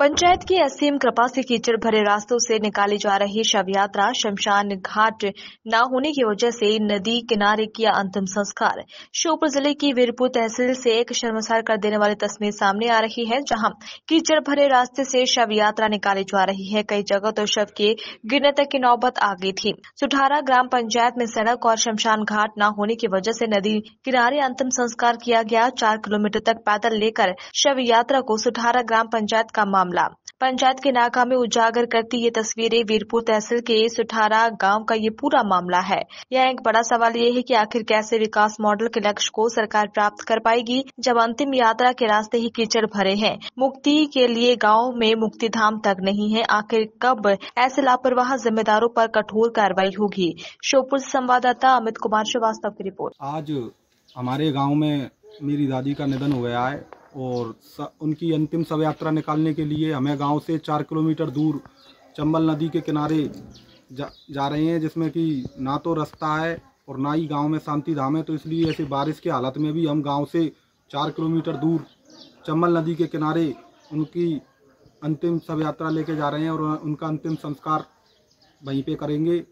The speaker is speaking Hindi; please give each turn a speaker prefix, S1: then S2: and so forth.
S1: पंचायत की असीम कृपा से कीचड़ भरे रास्तों से निकाली जा रही शव यात्रा शमशान घाट न होने की वजह से नदी किनारे किया अंतिम संस्कार श्योपुर जिले की वीरपुर तहसील से एक शर्मसार कर देने वाली तस्वीर सामने आ रही है जहां कीचड़ भरे रास्ते से शव यात्रा निकाली जा रही है कई जगह तो शव के गिरने तक की नौबत आ गई थी सुठारा ग्राम पंचायत में सड़क और शमशान घाट न होने की वजह से नदी किनारे अंतिम संस्कार किया गया चार किलोमीटर तक पैदल लेकर शव यात्रा को सुठारा ग्राम पंचायत का मामला मामला पंचायत के नाका में उजागर करती ये तस्वीरें वीरपुर तहसील के सुठारा गांव का ये पूरा मामला है यह एक बड़ा सवाल ये है कि आखिर कैसे विकास मॉडल के लक्ष्य को सरकार प्राप्त कर पाएगी जब अंतिम यात्रा के रास्ते ही कीचड़ भरे हैं मुक्ति के लिए गाँव में मुक्ति धाम तक नहीं है आखिर कब ऐसे लापरवाह जिम्मेदारों पर कठोर कार्रवाई होगी श्योपुर संवाददाता अमित कुमार श्रीवास्तव की रिपोर्ट
S2: आज हमारे गाँव में मेरी दादी का निधन हो गया है और स, उनकी अंतिम शव यात्रा निकालने के लिए हमें गांव से चार किलोमीटर दूर चंबल नदी के किनारे जा, जा रहे हैं जिसमें कि ना तो रास्ता है और ना ही गांव में शांति धाम है तो इसलिए ऐसे बारिश के हालत में भी हम गांव से चार किलोमीटर दूर चंबल नदी के किनारे उनकी अंतिम शव यात्रा लेके जा रहे हैं और उनका अंतिम संस्कार वहीं पर करेंगे